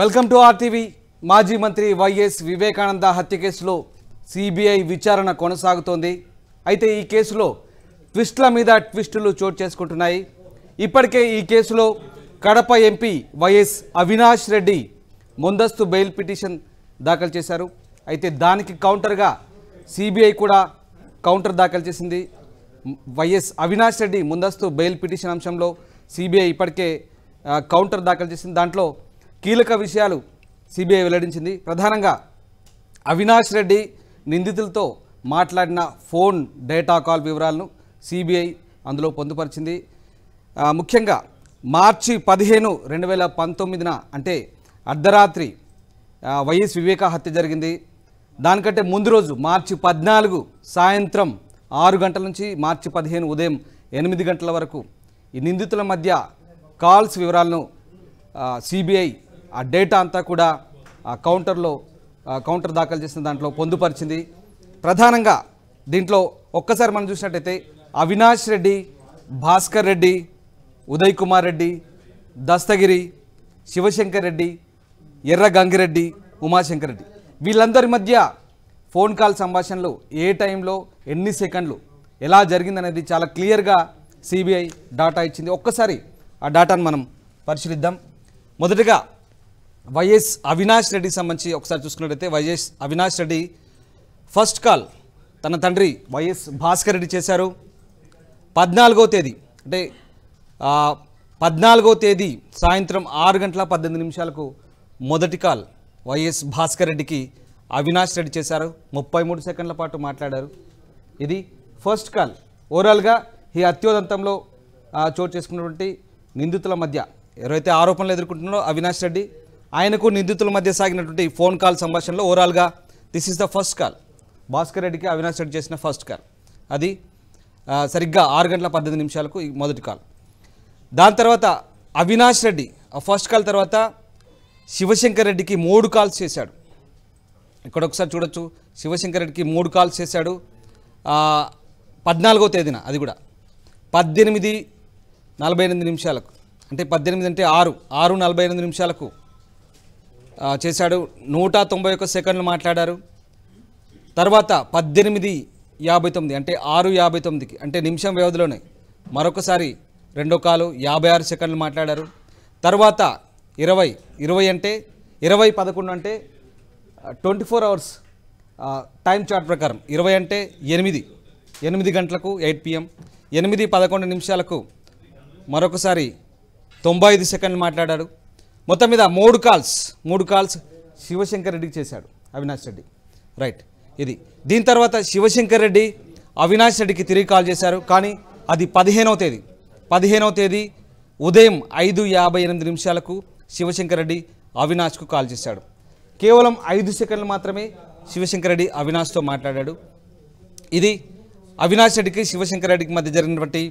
welcome to RTV మాజీ మంత్రి YS Vivekananda హత్య కేసులో సిబిఐ విచారణ కొనసాగుతోంది అయితే ఈ కేసులో ట్విస్ట్ల మీద ట్విస్టులు చోటు చేసుకుంటున్నాయి ఇప్పటికే ఈ కేసులో కడప ఎంపీ వైఎస్ అవినాష్ రెడ్డి ముందస్తు బెయిల్ పిటిషన్ దాఖలు చేశారు అయితే దానికి కౌంటర్గా సిబిఐ కూడా కౌంటర్ దాఖలు చేసింది వైఎస్ అవినాష్ రెడ్డి ముందస్తు బెయిల్ పిటిషన్ అంశంలో సిబిఐ ఇప్పటికే కౌంటర్ దాఖలు చేసింది దాంట్లో కీలక విషయాలు సిబిఐ వెల్లడించింది ప్రధానంగా అవినాష్ రెడ్డి నిందితులతో మాట్లాడిన ఫోన్ డేటా కాల్ వివరాలను సిబిఐ అందులో పొందుపరిచింది ముఖ్యంగా మార్చి పదిహేను రెండు వేల పంతొమ్మిదిన అంటే అర్ధరాత్రి వైఎస్ వివేక హత్య జరిగింది దానికంటే ముందు రోజు మార్చి పద్నాలుగు సాయంత్రం ఆరు గంటల నుంచి మార్చి పదిహేను ఉదయం ఎనిమిది గంటల వరకు ఈ నిందితుల మధ్య కాల్స్ వివరాలను సిబిఐ ఆ డేటా అంతా కూడా ఆ కౌంటర్లో కౌంటర్ దాఖలు చేసిన దాంట్లో పొందుపరిచింది ప్రధానంగా దీంట్లో ఒక్కసారి మనం చూసినట్టయితే అవినాష్ రెడ్డి భాస్కర్ రెడ్డి ఉదయ్ కుమార్ రెడ్డి దస్తగిరి శివశంకర్ రెడ్డి ఎర్ర గంగిరెడ్డి ఉమాశంకర్ రెడ్డి వీళ్ళందరి మధ్య ఫోన్ కాల్ సంభాషణలు ఏ టైంలో ఎన్ని సెకండ్లు ఎలా జరిగిందనేది చాలా క్లియర్గా సిబిఐ డాటా ఇచ్చింది ఒక్కసారి ఆ డాటాను మనం పరిశీలిద్దాం మొదటిగా వైఎస్ అవినాష్ రెడ్డి సంబంధించి ఒకసారి చూసుకున్నట్టయితే YS Avinash Reddy first call తన తండ్రి వైఎస్ భాస్కర్ రెడ్డి చేశారు పద్నాలుగో తేదీ అంటే పద్నాలుగో తేదీ సాయంత్రం ఆరు గంటల పద్దెనిమిది నిమిషాలకు మొదటి కాల్ వైఎస్ భాస్కర్ రెడ్డికి అవినాష్ రెడ్డి చేశారు ముప్పై మూడు సెకండ్ల పాటు మాట్లాడారు ఇది ఫస్ట్ కాల్ ఓవరాల్గా ఈ అత్యోదంతంలో చోటు చేసుకున్నటువంటి నిందితుల మధ్య ఎవరైతే ఆరోపణలు ఎదుర్కొంటున్నారో అవినాష్ రెడ్డి ఆయనకు నిందితుల మధ్య సాగినటువంటి ఫోన్ కాల్ సంభాషణలో ఓవరాల్గా this is the first call Bhaskar రెడ్డికి అవినాష్ రెడ్డి చేసిన ఫస్ట్ కాల్ అది సరిగ్గా ఆరు గంటల పద్దెనిమిది నిమిషాలకు మొదటి కాల్ దాని తర్వాత అవినాష్ రెడ్డి ఆ ఫస్ట్ కాల్ తర్వాత శివశంకర్ రెడ్డికి మూడు కాల్స్ చేశాడు ఇక్కడ ఒకసారి చూడొచ్చు శివశంకర్ రెడ్డికి మూడు కాల్స్ చేశాడు పద్నాలుగో తేదీన అది కూడా పద్దెనిమిది నలభై ఎనిమిది నిమిషాలకు అంటే పద్దెనిమిది అంటే ఆరు ఆరు నలభై ఎనిమిది నిమిషాలకు చేశాడు నూట తొంభై ఒక్క సెకండ్లు మాట్లాడారు తర్వాత పద్దెనిమిది యాభై తొమ్మిది అంటే ఆరు యాభై తొమ్మిదికి అంటే నిమిషం వ్యవధిలోనే మరొకసారి రెండో కాలు యాభై ఆరు సెకండ్లు మాట్లాడారు తర్వాత ఇరవై ఇరవై అంటే ఇరవై పదకొండు అంటే twenty four hours time chart ప్రకారం ఇరవై అంటే ఎనిమిది ఎనిమిది గంటలకు ఎయిట్ పిఎం ఎనిమిది పదకొండు నిమిషాలకు మరొకసారి తొంభై ఐదు సెకండ్లు మాట్లాడారు మొత్తం మీద మూడు కాల్స్ మూడు కాల్స్ శివశంకర్ రెడ్డికి చేశాడు అవినాష్ రెడ్డి రైట్ ఇది దీని తర్వాత శివశంకర్ రెడ్డి అవినాష్ రెడ్డికి తిరిగి కాల్ చేశారు కానీ అది పదిహేనవ తేదీ పదిహేనవ తేదీ ఉదయం ఐదు యాభై ఎనిమిది నిమిషాలకు శివశంకర్ రెడ్డి అవినాష్కు కాల్ చేశాడు కేవలం ఐదు సెకండ్లు మాత్రమే శివశంకర్ రెడ్డి అవినాష్తో మాట్లాడాడు ఇది అవినాష్ రెడ్డికి శివశంకర్ రెడ్డికి మధ్య జరిగినటువంటి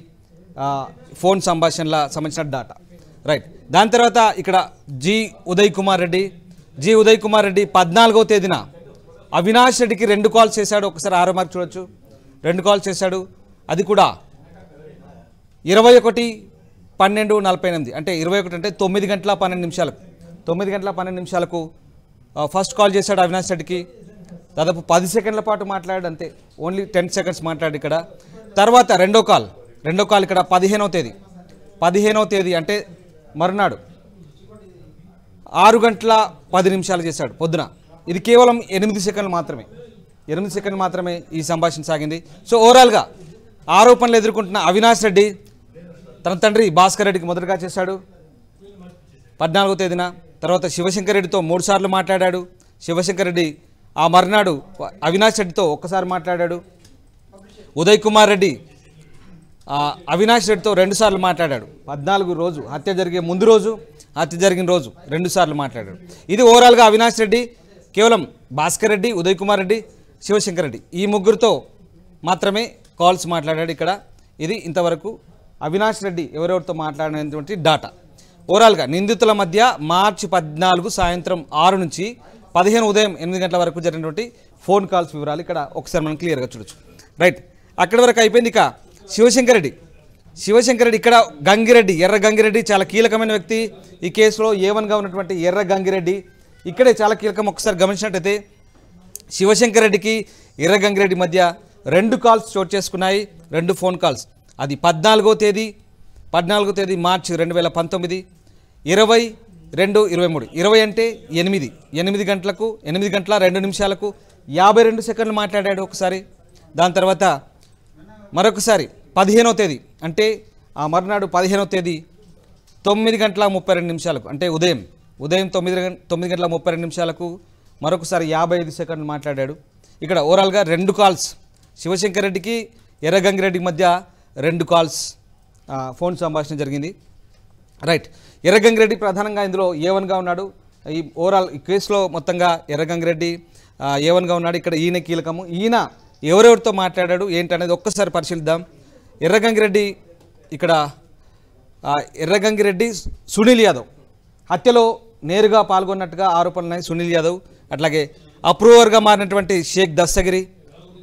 ఫోన్ సంభాషణల సంబంధించిన డాటా రైట్ దాని తర్వాత ఇక్కడ జి ఉదయ్ కుమార్ రెడ్డి జి ఉదయ్ కుమార్ రెడ్డి పద్నాలుగో తేదీన అవినాష్ రెడ్డికి రెండు కాల్ చేశాడు ఒకసారి ఆరో మార్క్ చూడొచ్చు రెండు కాల్ చేశాడు అది కూడా ఇరవై ఒకటి పన్నెండు నలభై ఎనిమిది అంటే ఇరవై ఒకటి అంటే తొమ్మిది గంటల పన్నెండు నిమిషాలకు తొమ్మిది గంటల పన్నెండు నిమిషాలకు ఫస్ట్ కాల్ చేశాడు అవినాష్ రెడ్డికి దాదాపు పది సెకండ్ల పాటు మాట్లాడాడు అంతే ఓన్లీ టెన్ సెకండ్స్ మాట్లాడు ఇక్కడ తర్వాత రెండో కాల్ రెండో కాల్ ఇక్కడ పదిహేనో తేదీ పదిహేనో తేదీ అంటే మర్నాడు ఆరు గంటల పది నిమిషాలు చేశాడు పొద్దున ఇది కేవలం ఎనిమిది సెకండ్లు మాత్రమే ఎనిమిది సెకండ్లు మాత్రమే ఈ సంభాషణ సాగింది సో ఓవరాల్గా ఆరోపణలు ఎదుర్కొంటున్న అవినాష్ రెడ్డి తన తండ్రి భాస్కర్ రెడ్డికి మొదటగా చేశాడు పద్నాలుగో తేదీన తర్వాత శివశంకర్ రెడ్డితో మూడుసార్లు మాట్లాడాడు శివశంకర్ రెడ్డి ఆ మర్నాడు అవినాష్ రెడ్డితో ఒక్కసారి మాట్లాడాడు ఉదయ్ కుమార్ రెడ్డి అవినాష్ రెడ్డితో రెండుసార్లు మాట్లాడాడు పద్నాలుగు రోజు హత్య జరిగే ముందు రోజు హత్య జరిగిన రోజు రెండుసార్లు మాట్లాడాడు ఇది ఓవరాల్గా అవినాష్ రెడ్డి కేవలం భాస్కర్ రెడ్డి ఉదయ్ కుమార్ రెడ్డి శివశంకర్ రెడ్డి ఈ ముగ్గురితో మాత్రమే కాల్స్ మాట్లాడాడు ఇక్కడ ఇది ఇంతవరకు అవినాష్ రెడ్డి ఎవరెవరితో మాట్లాడినటువంటి డాటా ఓవరాల్గా నిందితుల మధ్య మార్చి పద్నాలుగు సాయంత్రం ఆరు నుంచి పదిహేను ఉదయం ఎనిమిది గంటల వరకు జరిగినటువంటి ఫోన్ కాల్స్ వివరాలు ఇక్కడ ఒకసారి మనం క్లియర్గా చూడొచ్చు రైట్ అక్కడి వరకు అయిపోయింది ఇక శివశంకరెడ్డి శివశంకరెడ్డి ఇక్కడ గంగిరెడ్డి ఎర్ర గంగిరెడ్డి చాలా కీలకమైన వ్యక్తి ఈ కేసులో ఏవన్గా ఉన్నటువంటి ఎర్ర గంగిరెడ్డి ఇక్కడే చాలా కీలకం ఒకసారి గమనించినట్టయితే శివశంకరెడ్డికి ఎర్ర గంగిరెడ్డి మధ్య రెండు కాల్స్ చోటు చేసుకున్నాయి రెండు ఫోన్ కాల్స్ అది పద్నాలుగో తేదీ పద్నాలుగో తేదీ మార్చి రెండు వేల పంతొమ్మిది ఇరవై రెండు ఇరవై మూడు ఇరవై అంటే ఎనిమిది ఎనిమిది గంటలకు ఎనిమిది గంటల రెండు నిమిషాలకు యాభై రెండు సెకండ్లు మాట్లాడాడు ఒకసారి దాని తర్వాత మరొకసారి పదిహేనవ తేదీ అంటే ఆ మర్నాడు పదిహేనవ తేదీ తొమ్మిది గంటల ముప్పై రెండు నిమిషాలకు అంటే ఉదయం ఉదయం తొమ్మిది తొమ్మిది గంటల ముప్పై రెండు నిమిషాలకు మరొకసారి యాభై ఐదు సెకండ్లు మాట్లాడాడు ఇక్కడ ఓవరాల్గా రెండు కాల్స్ శివశంకర్ రెడ్డికి ఎర్రగంగిరెడ్డి మధ్య రెండు కాల్స్ ఫోన్ సంభాషణ జరిగింది రైట్ ఎర్రగంగిరెడ్డి ప్రధానంగా ఇందులో ఏవన్గా ఉన్నాడు ఈ ఓవరాల్ ఈ కేసులో మొత్తంగా ఎర్రగంగిరెడ్డి ఏవన్గా ఉన్నాడు ఇక్కడ ఈయన కీలకము ఈయన ఎవరెవరితో మాట్లాడాడు ఏంటనేది ఒక్కసారి పరిశీలిద్దాం ఎర్రగంగిరెడ్డి ఇక్కడ ఎర్రగంగిరెడ్డి సునీల్ యాదవ్ హత్యలో నేరుగా పాల్గొన్నట్టుగా ఆరోపణలున్నాయి సునీల్ యాదవ్ అట్లాగే అప్రూవర్గా మారినటువంటి షేక్ దస్తగిరి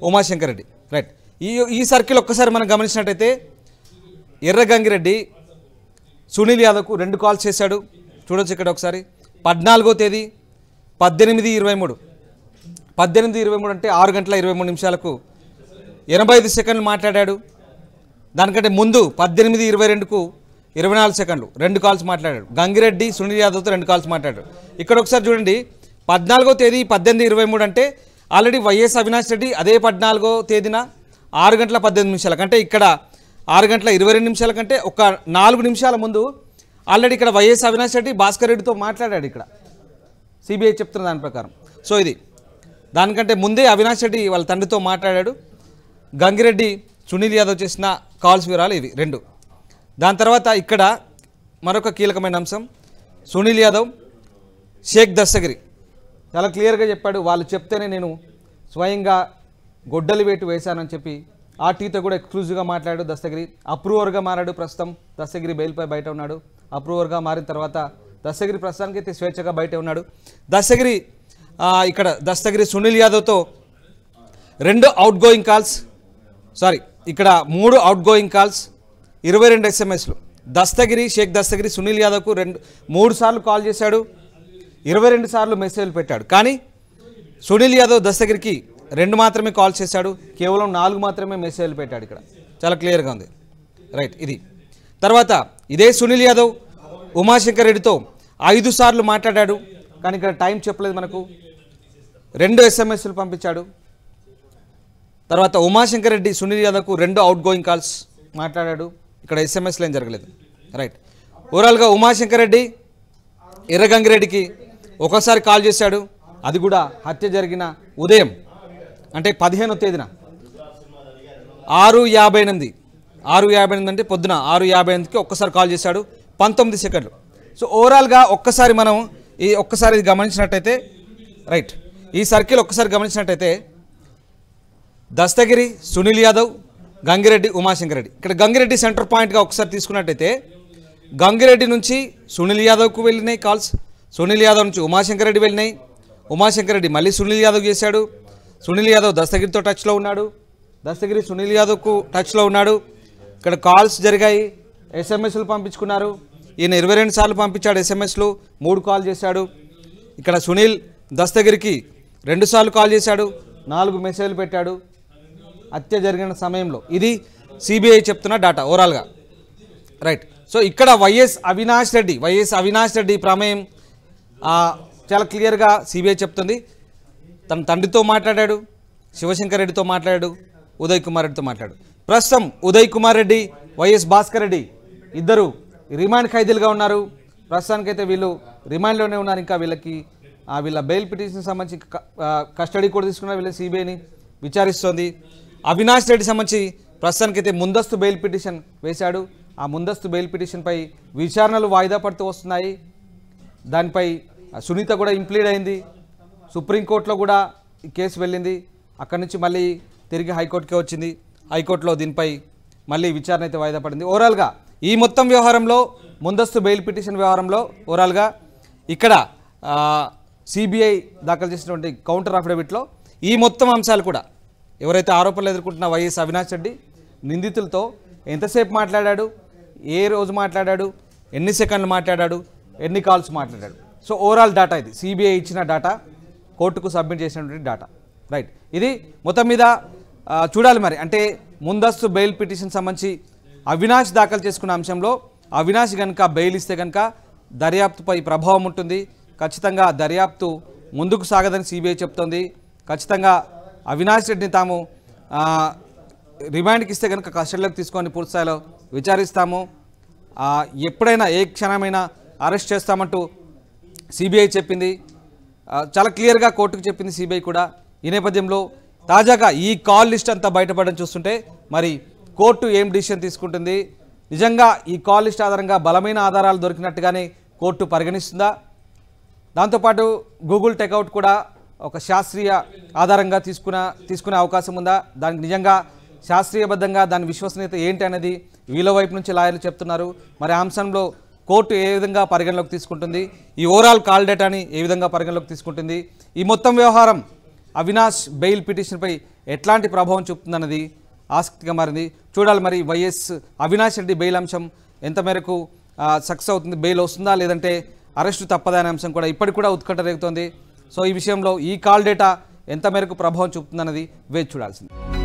ఉమాశంకర్ రెడ్డి రైట్ ఈ ఈ సర్కిల్ ఒక్కసారి మనం గమనించినట్టయితే ఎర్రగంగిరెడ్డి సునీల్ యాదవ్కు రెండు కాల్స్ చేశాడు చూడొచ్చు ఇక్కడ ఒకసారి పద్నాలుగో తేదీ పద్దెనిమిది ఇరవై మూడు పద్దెనిమిది ఇరవై మూడు అంటే ఆరు గంటల ఇరవై మూడు నిమిషాలకు ఎనభై ఐదు సెకండ్లు మాట్లాడాడు దానికంటే ముందు పద్దెనిమిది ఇరవై రెండుకు ఇరవై నాలుగు సెకండ్లు రెండు కాల్స్ మాట్లాడాడు గంగిరెడ్డి సునీల్ యాదవ్తో రెండు కాల్స్ మాట్లాడాడు ఇక్కడ ఒకసారి చూడండి పద్నాలుగో తేదీ పద్దెనిమిది ఇరవై మూడు అంటే ఆల్రెడీ వైఎస్ అవినాష్ రెడ్డి అదే పద్నాలుగో తేదీన ఆరు గంటల పద్దెనిమిది నిమిషాలకు అంటే ఇక్కడ ఆరు గంటల ఇరవై రెండు నిమిషాల కంటే ఒక నాలుగు నిమిషాల ముందు ఆల్రెడీ ఇక్కడ వైఎస్ అవినాష్ రెడ్డి భాస్కర్ రెడ్డితో మాట్లాడాడు ఇక్కడ సిబిఐ చెప్తున్న దాని ప్రకారం సో ఇది దానికంటే ముందే అవినాష్ రెడ్డి వాళ్ళ తండ్రితో మాట్లాడాడు గంగిరెడ్డి సునీల్ యాదవ్ చేసిన కాల్స్ వివరాలు ఇవి రెండు దాని తర్వాత ఇక్కడ మరొక కీలకమైన అంశం సునీల్ యాదవ్ షేక్ దస్తగిరి చాలా క్లియర్గా చెప్పాడు వాళ్ళు చెప్తేనే నేను స్వయంగా గొడ్డలి వేటు వేశానని చెప్పి ఆ టీతో కూడా ఎక్స్క్లూజివ్గా మాట్లాడు దస్తగిరి అప్రూవర్గా మారాడు ప్రస్తుతం దస్తగిరి బెయిల్పై బయట ఉన్నాడు అప్రూవర్గా మారిన తర్వాత దస్తగిరి ప్రస్తుతానికి అయితే స్వేచ్ఛగా బయట ఉన్నాడు దస్తగిరి ఇక్కడ దస్తగిరి సునీల్ యాదవ్తో రెండు అవుట్ గోయింగ్ కాల్స్ సారీ ఇక్కడ మూడు అవుట్ గోయింగ్ కాల్స్ ఇరవై రెండు ఎస్ఎంఎస్లు దస్తగిరి షేక్ దస్తగిరి సునీల్ యాదవ్కు రెండు మూడు సార్లు కాల్ చేశాడు ఇరవై రెండు సార్లు మెసేజ్లు పెట్టాడు కానీ సునీల్ యాదవ్ దస్తగిరికి రెండు మాత్రమే కాల్ చేశాడు కేవలం నాలుగు మాత్రమే మెసేజ్లు పెట్టాడు ఇక్కడ చాలా క్లియర్గా ఉంది రైట్ ఇది తర్వాత ఇదే సునీల్ యాదవ్ ఉమాశంకర్ రెడ్డితో ఐదు సార్లు మాట్లాడాడు కానీ ఇక్కడ టైం చెప్పలేదు మనకు రెండు ఎస్ఎంఎస్లు పంపించాడు తర్వాత ఉమాశంకర్ రెడ్డి సునీల్ యాదవ్కు రెండు అవుట్ గోయింగ్ కాల్స్ మాట్లాడాడు ఇక్కడ ఎస్ఎంఎస్లు ఏం జరగలేదు రైట్ ఓవరాల్గా ఉమాశంకర్ రెడ్డి ఎర్రగంగిరెడ్డికి ఒకసారి కాల్ చేశాడు అది కూడా హత్య జరిగిన ఉదయం అంటే పదిహేనో తేదీన ఆరు యాభై ఎనిమిది ఆరు యాభై ఎనిమిది అంటే పొద్దున ఆరు యాభై ఎనిమిదికి ఒక్కసారి కాల్ చేశాడు పంతొమ్మిది సెకండ్లు సో ఓవరాల్గా ఒక్కసారి మనం ఈ ఒక్కసారి ఇది గమనించినట్టయితే రైట్ ఈ సర్కిల్ ఒక్కసారి గమనించినట్టయితే దస్తగిరి సునీల్ యాదవ్ గంగిరెడ్డి ఉమాశంకరెడ్డి ఇక్కడ గంగిరెడ్డి సెంటర్ పాయింట్గా ఒకసారి తీసుకున్నట్టయితే గంగిరెడ్డి నుంచి సునీల్ యాదవ్కు వెళ్ళినాయి కాల్స్ సునీల్ యాదవ్ నుంచి ఉమాశంకరెడ్డి వెళ్ళినాయి ఉమాశంకరెడ్డి మళ్ళీ సునీల్ యాదవ్ చేశాడు సునీల్ యాదవ్ దస్తగిరితో టచ్లో ఉన్నాడు దస్తగిరి సునీల్ యాదవ్కు టచ్లో ఉన్నాడు ఇక్కడ కాల్స్ జరిగాయి ఎస్ఎంఎస్లు పంపించుకున్నారు ఈయన ఇరవై రెండు సార్లు పంపించాడు ఎస్ఎంఎస్లు మూడు కాల్ చేశాడు ఇక్కడ సునీల్ దస్తగిరికి రెండుసార్లు కాల్ చేశాడు నాలుగు మెసేజ్లు పెట్టాడు హత్య జరిగిన సమయంలో ఇది సిబిఐ చెప్తున్న డాటా ఓవరాల్గా రైట్ సో ఇక్కడ వైఎస్ అవినాష్ రెడ్డి వైఎస్ అవినాష్ రెడ్డి ప్రమేయం చాలా క్లియర్గా సిబిఐ చెప్తుంది తన తండ్రితో మాట్లాడాడు శివశంకర్ రెడ్డితో మాట్లాడాడు ఉదయ్ కుమార్ రెడ్డితో మాట్లాడు ప్రస్తుతం ఉదయ్ కుమార్ రెడ్డి వైఎస్ భాస్కర్ రెడ్డి ఇద్దరు రిమాండ్ ఖైదీలుగా ఉన్నారు ప్రస్తుతానికైతే వీళ్ళు రిమాండ్లోనే ఉన్నారు ఇంకా వీళ్ళకి వీళ్ళ బెయిల్ పిటిషన్ సంబంధించి కస్టడీ కూడా తీసుకున్న వీళ్ళ సిబిఐని విచారిస్తోంది అవినాష్ రెడ్డి సంబంధించి ప్రస్తుతానికైతే ముందస్తు బెయిల్ పిటిషన్ వేశాడు ఆ ముందస్తు బెయిల్ పిటిషన్పై విచారణలు వాయిదా పడుతూ వస్తున్నాయి దానిపై సునీత కూడా ఇంప్లీడ్ అయింది సుప్రీంకోర్టులో కూడా కేసు వెళ్ళింది అక్కడి నుంచి మళ్ళీ తిరిగి హైకోర్టుకే వచ్చింది హైకోర్టులో దీనిపై మళ్ళీ విచారణ అయితే వాయిదా పడింది ఓవరాల్గా ఈ మొత్తం వ్యవహారంలో ముందస్తు బెయిల్ పిటిషన్ వ్యవహారంలో ఓవరాల్గా ఇక్కడ సిబిఐ దాఖలు చేసినటువంటి కౌంటర్ అఫిడవిట్లో ఈ మొత్తం అంశాలు కూడా ఎవరైతే ఆరోపణలు ఎదుర్కొంటున్న వైఎస్ అవినాష్ రెడ్డి నిందితులతో ఎంతసేపు మాట్లాడాడు ఏ రోజు మాట్లాడాడు ఎన్ని సెకండ్లు మాట్లాడాడు ఎన్ని కాల్స్ మాట్లాడాడు సో ఓవరాల్ డాటా ఇది సిబిఐ ఇచ్చిన డాటా కోర్టుకు సబ్మిట్ చేసినటువంటి డాటా రైట్ ఇది మొత్తం మీద చూడాలి మరి అంటే ముందస్తు బెయిల్ పిటిషన్ సంబంధించి అవినాష్ దాఖలు చేసుకున్న అంశంలో అవినాష్ కనుక బెయిల్ ఇస్తే కనుక దర్యాప్తుపై ప్రభావం ఉంటుంది ఖచ్చితంగా దర్యాప్తు ముందుకు సాగదని సిబిఐ చెప్తోంది ఖచ్చితంగా అవినాష్ రెడ్డిని తాము రిమాండ్కి ఇస్తే కనుక కస్టడీలోకి తీసుకొని పూర్తిస్థాయిలో విచారిస్తాము ఎప్పుడైనా ఏ క్షణమైనా అరెస్ట్ చేస్తామంటూ సిబిఐ చెప్పింది చాలా క్లియర్గా కోర్టుకు చెప్పింది సిబిఐ కూడా ఈ నేపథ్యంలో తాజాగా ఈ కాల్ లిస్ట్ అంతా బయటపడడం చూస్తుంటే మరి కోర్టు ఏం డిసిషన్ తీసుకుంటుంది నిజంగా ఈ కాల్ లిస్ట్ ఆధారంగా బలమైన ఆధారాలు దొరికినట్టుగానే కోర్టు పరిగణిస్తుందా దాంతోపాటు గూగుల్ టెక్అవుట్ కూడా ఒక శాస్త్రీయ ఆధారంగా తీసుకున్న తీసుకునే అవకాశం ఉందా దానికి నిజంగా శాస్త్రీయబద్ధంగా దాని విశ్వసనీయత ఏంటి అనేది వీళ్ళ వైపు నుంచి లాయర్లు చెప్తున్నారు మరి అంశంలో కోర్టు ఏ విధంగా పరిగణలోకి తీసుకుంటుంది ఈ ఓవరాల్ కాల్ డేటాని ఏ విధంగా పరిగణలోకి తీసుకుంటుంది ఈ మొత్తం వ్యవహారం అవినాష్ బెయిల్ పిటిషన్పై ఎట్లాంటి ప్రభావం చూపుతుందన్నది ఆసక్తిగా మారింది చూడాలి మరి వైఎస్ అవినాష్ రెడ్డి బెయిల్ అంశం ఎంత మేరకు సక్సెస్ అవుతుంది బెయిల్ వస్తుందా లేదంటే అరెస్టు తప్పదనే అంశం కూడా ఇప్పటికి కూడా ఉత్కంఠ రేగుతోంది సో ఈ విషయంలో ఈ కాల్ డేటా ఎంత మేరకు ప్రభావం చూపుతుందన్నది వేచి చూడాల్సింది